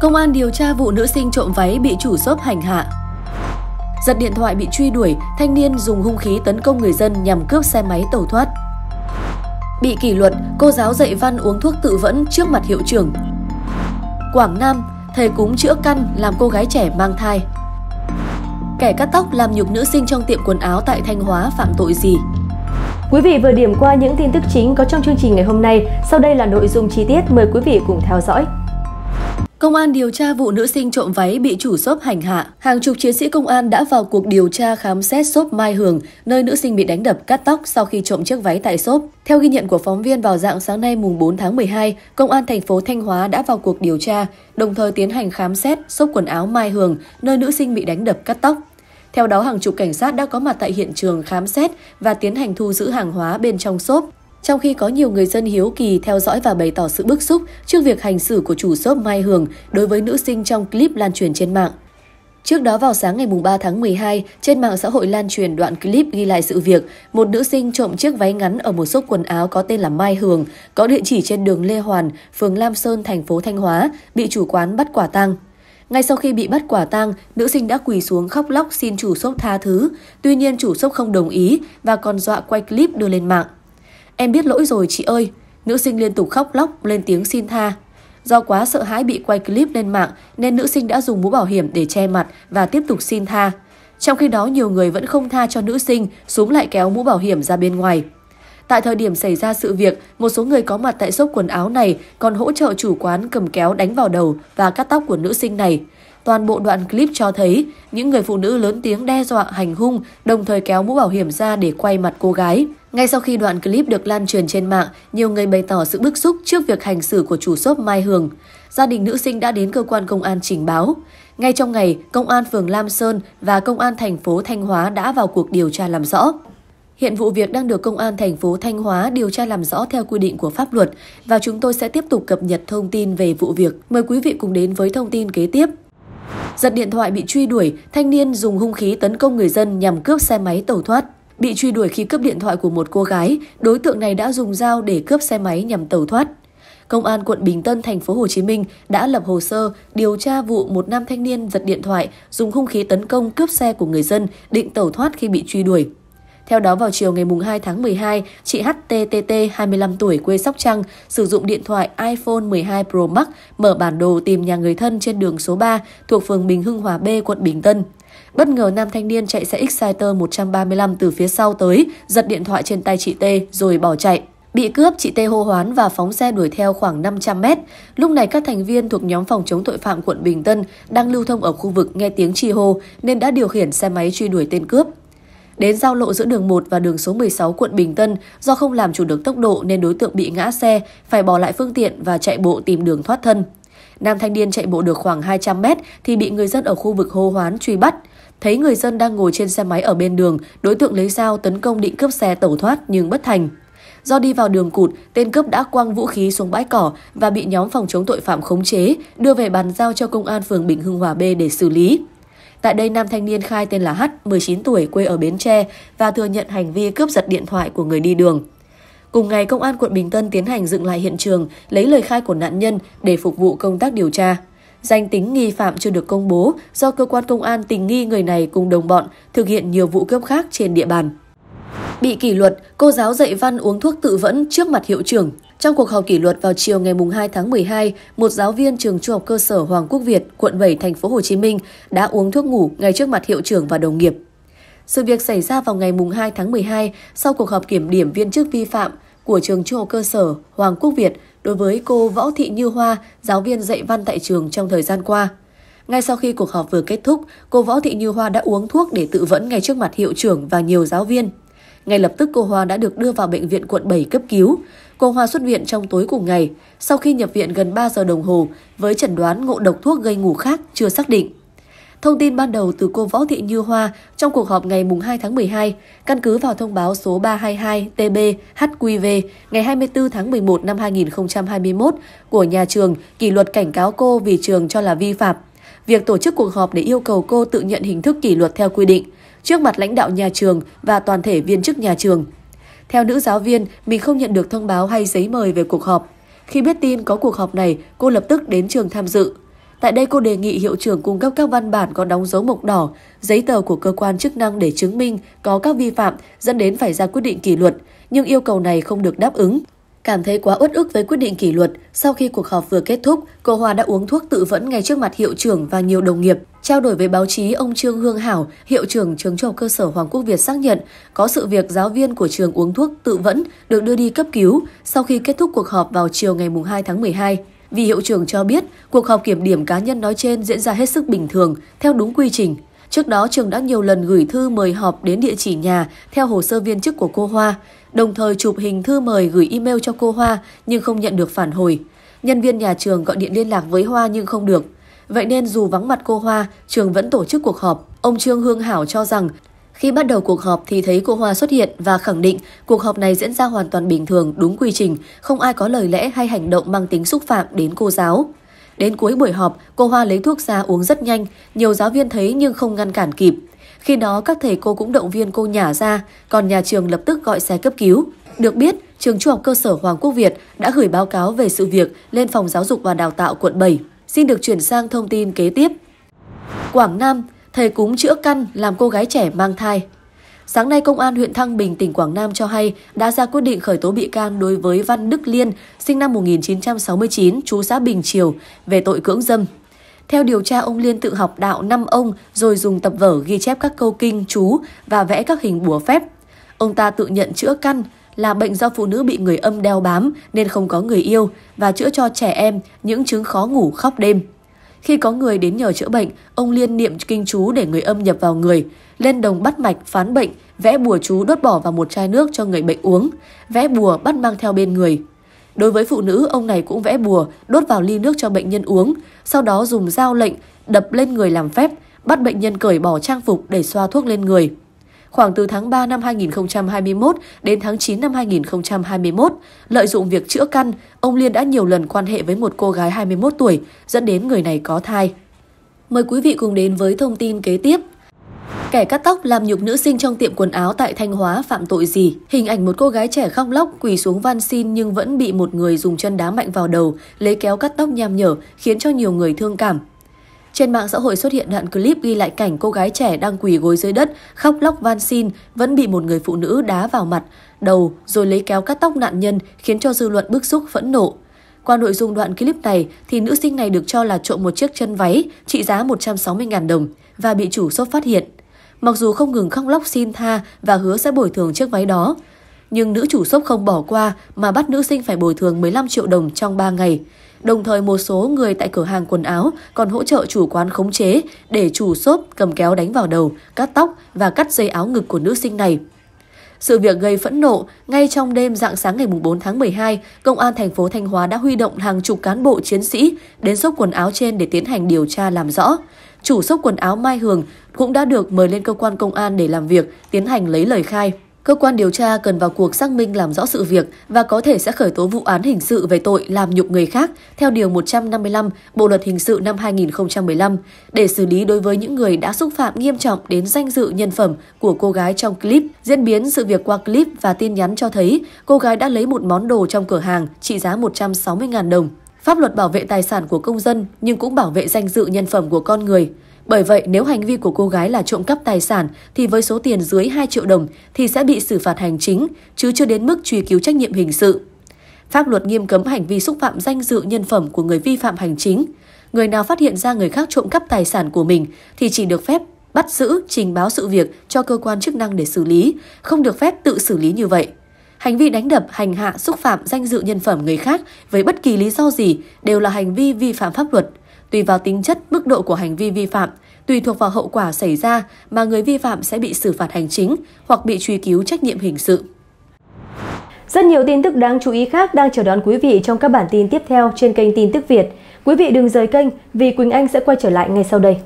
Công an điều tra vụ nữ sinh trộm váy bị chủ shop hành hạ. Giật điện thoại bị truy đuổi, thanh niên dùng hung khí tấn công người dân nhằm cướp xe máy tẩu thoát. Bị kỷ luật, cô giáo dạy văn uống thuốc tự vẫn trước mặt hiệu trưởng. Quảng Nam, thầy cúng chữa căn làm cô gái trẻ mang thai. Kẻ cắt tóc làm nhục nữ sinh trong tiệm quần áo tại Thanh Hóa phạm tội gì? Quý vị vừa điểm qua những tin tức chính có trong chương trình ngày hôm nay. Sau đây là nội dung chi tiết, mời quý vị cùng theo dõi. Công an điều tra vụ nữ sinh trộm váy bị chủ shop hành hạ. Hàng chục chiến sĩ công an đã vào cuộc điều tra khám xét shop Mai Hường, nơi nữ sinh bị đánh đập cắt tóc sau khi trộm chiếc váy tại shop. Theo ghi nhận của phóng viên vào dạng sáng nay mùng 4 tháng 12, Công an thành phố Thanh Hóa đã vào cuộc điều tra, đồng thời tiến hành khám xét shop quần áo Mai Hường, nơi nữ sinh bị đánh đập cắt tóc. Theo đó, hàng chục cảnh sát đã có mặt tại hiện trường khám xét và tiến hành thu giữ hàng hóa bên trong shop. Trong khi có nhiều người dân hiếu kỳ theo dõi và bày tỏ sự bức xúc trước việc hành xử của chủ shop Mai Hường đối với nữ sinh trong clip lan truyền trên mạng. Trước đó vào sáng ngày 3 tháng 12, trên mạng xã hội lan truyền đoạn clip ghi lại sự việc một nữ sinh trộm chiếc váy ngắn ở một shop quần áo có tên là Mai Hường, có địa chỉ trên đường Lê Hoàn, phường Lam Sơn, thành phố Thanh Hóa, bị chủ quán bắt quả tang. Ngay sau khi bị bắt quả tang, nữ sinh đã quỳ xuống khóc lóc xin chủ shop tha thứ. Tuy nhiên chủ shop không đồng ý và còn dọa quay clip đưa lên mạng. Em biết lỗi rồi chị ơi. Nữ sinh liên tục khóc lóc lên tiếng xin tha. Do quá sợ hãi bị quay clip lên mạng nên nữ sinh đã dùng mũ bảo hiểm để che mặt và tiếp tục xin tha. Trong khi đó nhiều người vẫn không tha cho nữ sinh, súng lại kéo mũ bảo hiểm ra bên ngoài. Tại thời điểm xảy ra sự việc, một số người có mặt tại shop quần áo này còn hỗ trợ chủ quán cầm kéo đánh vào đầu và cắt tóc của nữ sinh này. Toàn bộ đoạn clip cho thấy những người phụ nữ lớn tiếng đe dọa hành hung, đồng thời kéo mũ bảo hiểm ra để quay mặt cô gái. Ngay sau khi đoạn clip được lan truyền trên mạng, nhiều người bày tỏ sự bức xúc trước việc hành xử của chủ shop Mai Hường. Gia đình nữ sinh đã đến cơ quan công an trình báo. Ngay trong ngày, Công an phường Lam Sơn và Công an thành phố Thanh Hóa đã vào cuộc điều tra làm rõ. Hiện vụ việc đang được Công an thành phố Thanh Hóa điều tra làm rõ theo quy định của pháp luật và chúng tôi sẽ tiếp tục cập nhật thông tin về vụ việc. Mời quý vị cùng đến với thông tin kế tiếp. Giật điện thoại bị truy đuổi, thanh niên dùng hung khí tấn công người dân nhằm cướp xe máy tẩu thoát. Bị truy đuổi khi cướp điện thoại của một cô gái, đối tượng này đã dùng dao để cướp xe máy nhằm tẩu thoát. Công an quận Bình Tân, thành phố Hồ Chí Minh đã lập hồ sơ điều tra vụ một nam thanh niên giật điện thoại, dùng hung khí tấn công cướp xe của người dân, định tẩu thoát khi bị truy đuổi. Theo đó, vào chiều ngày 2 tháng 12, chị HTTT, 25 tuổi, quê Sóc Trăng, sử dụng điện thoại iPhone 12 Pro Max mở bản đồ tìm nhà người thân trên đường số 3 thuộc phường Bình Hưng Hòa B, quận Bình Tân. Bất ngờ nam thanh niên chạy xe Exciter 135 từ phía sau tới, giật điện thoại trên tay chị T rồi bỏ chạy. Bị cướp, chị T hô hoán và phóng xe đuổi theo khoảng 500 mét. Lúc này các thành viên thuộc nhóm phòng chống tội phạm quận Bình Tân đang lưu thông ở khu vực nghe tiếng chi hô nên đã điều khiển xe máy truy đuổi tên cướp. Đến giao lộ giữa đường 1 và đường số 16 quận Bình Tân, do không làm chủ được tốc độ nên đối tượng bị ngã xe, phải bỏ lại phương tiện và chạy bộ tìm đường thoát thân. Nam thanh niên chạy bộ được khoảng 200 mét thì bị người dân ở khu vực hô hoán truy bắt. Thấy người dân đang ngồi trên xe máy ở bên đường, đối tượng lấy dao tấn công định cướp xe tẩu thoát nhưng bất thành. Do đi vào đường cụt, tên cướp đã quăng vũ khí xuống bãi cỏ và bị nhóm phòng chống tội phạm khống chế, đưa về bàn giao cho công an phường Bình Hưng Hòa B để xử lý. Tại đây, nam thanh niên khai tên là H, 19 tuổi, quê ở Bến Tre và thừa nhận hành vi cướp giật điện thoại của người đi đường. Cùng ngày, Công an quận Bình Tân tiến hành dựng lại hiện trường, lấy lời khai của nạn nhân để phục vụ công tác điều tra. Danh tính nghi phạm chưa được công bố do cơ quan công an tình nghi người này cùng đồng bọn thực hiện nhiều vụ cướp khác trên địa bàn. Bị kỷ luật, cô giáo dạy văn uống thuốc tự vẫn trước mặt hiệu trưởng. Trong cuộc họp kỷ luật vào chiều ngày 2 tháng 12, một giáo viên trường trung học cơ sở Hoàng Quốc Việt, quận 7, thành phố Hồ Chí Minh đã uống thuốc ngủ ngay trước mặt hiệu trưởng và đồng nghiệp. Sự việc xảy ra vào ngày 2 tháng 12 sau cuộc họp kiểm điểm viên chức vi phạm của trường trung học cơ sở Hoàng Quốc Việt đối với cô Võ Thị Như Hoa, giáo viên dạy văn tại trường trong thời gian qua. Ngay sau khi cuộc họp vừa kết thúc, cô Võ Thị Như Hoa đã uống thuốc để tự vẫn ngay trước mặt hiệu trưởng và nhiều giáo viên. Ngay lập tức cô Hoa đã được đưa vào bệnh viện quận 7 cấp cứu. Cô Hoa xuất viện trong tối cùng ngày, sau khi nhập viện gần 3 giờ đồng hồ với chẩn đoán ngộ độc thuốc gây ngủ khác chưa xác định. Thông tin ban đầu từ cô Võ Thị Như Hoa trong cuộc họp ngày 2 tháng 12, căn cứ vào thông báo số 322 TB HQV ngày 24 tháng 11 năm 2021 của nhà trường kỷ luật cảnh cáo cô vì trường cho là vi phạm. Việc tổ chức cuộc họp để yêu cầu cô tự nhận hình thức kỷ luật theo quy định trước mặt lãnh đạo nhà trường và toàn thể viên chức nhà trường. Theo nữ giáo viên, mình không nhận được thông báo hay giấy mời về cuộc họp. Khi biết tin có cuộc họp này, cô lập tức đến trường tham dự. Tại đây cô đề nghị hiệu trưởng cung cấp các văn bản có đóng dấu mộc đỏ, giấy tờ của cơ quan chức năng để chứng minh có các vi phạm dẫn đến phải ra quyết định kỷ luật, nhưng yêu cầu này không được đáp ứng. Cảm thấy quá uất ức với quyết định kỷ luật, sau khi cuộc họp vừa kết thúc, cô Hoa đã uống thuốc tự vẫn ngay trước mặt hiệu trưởng và nhiều đồng nghiệp. Trao đổi với báo chí, ông Trương Hương Hảo, hiệu trưởng trường trung học cơ sở Hoàng Quốc Việt xác nhận có sự việc giáo viên của trường uống thuốc tự vẫn được đưa đi cấp cứu sau khi kết thúc cuộc họp vào chiều ngày 2 tháng 12 vì hiệu trưởng cho biết cuộc họp kiểm điểm cá nhân nói trên diễn ra hết sức bình thường, theo đúng quy trình. Trước đó trường đã nhiều lần gửi thư mời họp đến địa chỉ nhà theo hồ sơ viên chức của cô Hoa, đồng thời chụp hình thư mời gửi email cho cô Hoa nhưng không nhận được phản hồi. Nhân viên nhà trường gọi điện liên lạc với Hoa nhưng không được. Vậy nên dù vắng mặt cô Hoa, trường vẫn tổ chức cuộc họp. Ông Trương Hương Hảo cho rằng khi bắt đầu cuộc họp thì thấy cô Hoa xuất hiện và khẳng định cuộc họp này diễn ra hoàn toàn bình thường, đúng quy trình, không ai có lời lẽ hay hành động mang tính xúc phạm đến cô giáo. Đến cuối buổi họp, cô Hoa lấy thuốc ra uống rất nhanh, nhiều giáo viên thấy nhưng không ngăn cản kịp. Khi đó các thầy cô cũng động viên cô nhả ra, còn nhà trường lập tức gọi xe cấp cứu. Được biết, trường trung học cơ sở Hoàng Quốc Việt đã gửi báo cáo về sự việc lên phòng giáo dục và đào tạo quận 7. Xin được chuyển sang thông tin kế tiếp. Quảng Nam, thầy cúng chữa căn làm cô gái trẻ mang thai. Sáng nay, Công an huyện Thăng Bình, tỉnh Quảng Nam cho hay đã ra quyết định khởi tố bị can đối với Văn Đức Liên, sinh năm 1969, chú xã Bình Triều, về tội cưỡng dâm. Theo điều tra, ông Liên tự học đạo năm ông rồi dùng tập vở ghi chép các câu kinh, chú và vẽ các hình bùa phép. Ông ta tự nhận chữa căn là bệnh do phụ nữ bị người âm đeo bám nên không có người yêu và chữa cho trẻ em những chứng khó ngủ khóc đêm. Khi có người đến nhờ chữa bệnh, ông Liên niệm kinh chú để người âm nhập vào người, lên đồng bắt mạch phán bệnh, vẽ bùa chú đốt bỏ vào một chai nước cho người bệnh uống, vẽ bùa bắt mang theo bên người. Đối với phụ nữ, ông này cũng vẽ bùa đốt vào ly nước cho bệnh nhân uống, sau đó dùng dao lệnh đập lên người làm phép, bắt bệnh nhân cởi bỏ trang phục để xoa thuốc lên người. Khoảng từ tháng 3 năm 2021 đến tháng 9 năm 2021, lợi dụng việc chữa căn, ông Liên đã nhiều lần quan hệ với một cô gái 21 tuổi, dẫn đến người này có thai. Mời quý vị cùng đến với thông tin kế tiếp. Kẻ cắt tóc làm nhục nữ sinh trong tiệm quần áo tại Thanh Hóa phạm tội gì? Hình ảnh một cô gái trẻ khóc lóc quỳ xuống van xin nhưng vẫn bị một người dùng chân đá mạnh vào đầu, lấy kéo cắt tóc nham nhở khiến cho nhiều người thương cảm, trên mạng xã hội xuất hiện đoạn clip ghi lại cảnh cô gái trẻ đang quỳ gối dưới đất, khóc lóc van xin, vẫn bị một người phụ nữ đá vào mặt, đầu rồi lấy kéo cắt tóc nạn nhân khiến cho dư luận bức xúc phẫn nộ. Qua nội dung đoạn clip này thì nữ sinh này được cho là trộm một chiếc chân váy trị giá 160.000 đồng và bị chủ shop phát hiện. Mặc dù không ngừng khóc lóc xin tha và hứa sẽ bồi thường chiếc váy đó, nhưng nữ chủ shop không bỏ qua mà bắt nữ sinh phải bồi thường 15 triệu đồng trong 3 ngày. Đồng thời một số người tại cửa hàng quần áo còn hỗ trợ chủ quán khống chế để chủ xốp cầm kéo đánh vào đầu, cắt tóc và cắt dây áo ngực của nữ sinh này. Sự việc gây phẫn nộ, ngay trong đêm dạng sáng ngày 4 tháng 12, Công an thành phố Thanh Hóa đã huy động hàng chục cán bộ chiến sĩ đến xốp quần áo trên để tiến hành điều tra làm rõ. Chủ xốp quần áo Mai Hường cũng đã được mời lên cơ quan công an để làm việc, tiến hành lấy lời khai. Cơ quan điều tra cần vào cuộc xác minh làm rõ sự việc và có thể sẽ khởi tố vụ án hình sự về tội làm nhục người khác theo Điều 155 Bộ Luật Hình sự năm 2015 để xử lý đối với những người đã xúc phạm nghiêm trọng đến danh dự nhân phẩm của cô gái trong clip. Diễn biến sự việc qua clip và tin nhắn cho thấy cô gái đã lấy một món đồ trong cửa hàng trị giá 160.000 đồng. Pháp luật bảo vệ tài sản của công dân nhưng cũng bảo vệ danh dự nhân phẩm của con người. Bởi vậy, nếu hành vi của cô gái là trộm cắp tài sản thì với số tiền dưới 2 triệu đồng thì sẽ bị xử phạt hành chính, chứ chưa đến mức truy cứu trách nhiệm hình sự. Pháp luật nghiêm cấm hành vi xúc phạm danh dự nhân phẩm của người vi phạm hành chính. Người nào phát hiện ra người khác trộm cắp tài sản của mình thì chỉ được phép bắt giữ, trình báo sự việc cho cơ quan chức năng để xử lý, không được phép tự xử lý như vậy. Hành vi đánh đập, hành hạ, xúc phạm danh dự nhân phẩm người khác với bất kỳ lý do gì đều là hành vi vi phạm pháp luật – Tùy vào tính chất, mức độ của hành vi vi phạm, tùy thuộc vào hậu quả xảy ra mà người vi phạm sẽ bị xử phạt hành chính hoặc bị truy cứu trách nhiệm hình sự. Rất nhiều tin tức đáng chú ý khác đang chờ đón quý vị trong các bản tin tiếp theo trên kênh Tin tức Việt. Quý vị đừng rời kênh vì Quỳnh Anh sẽ quay trở lại ngay sau đây.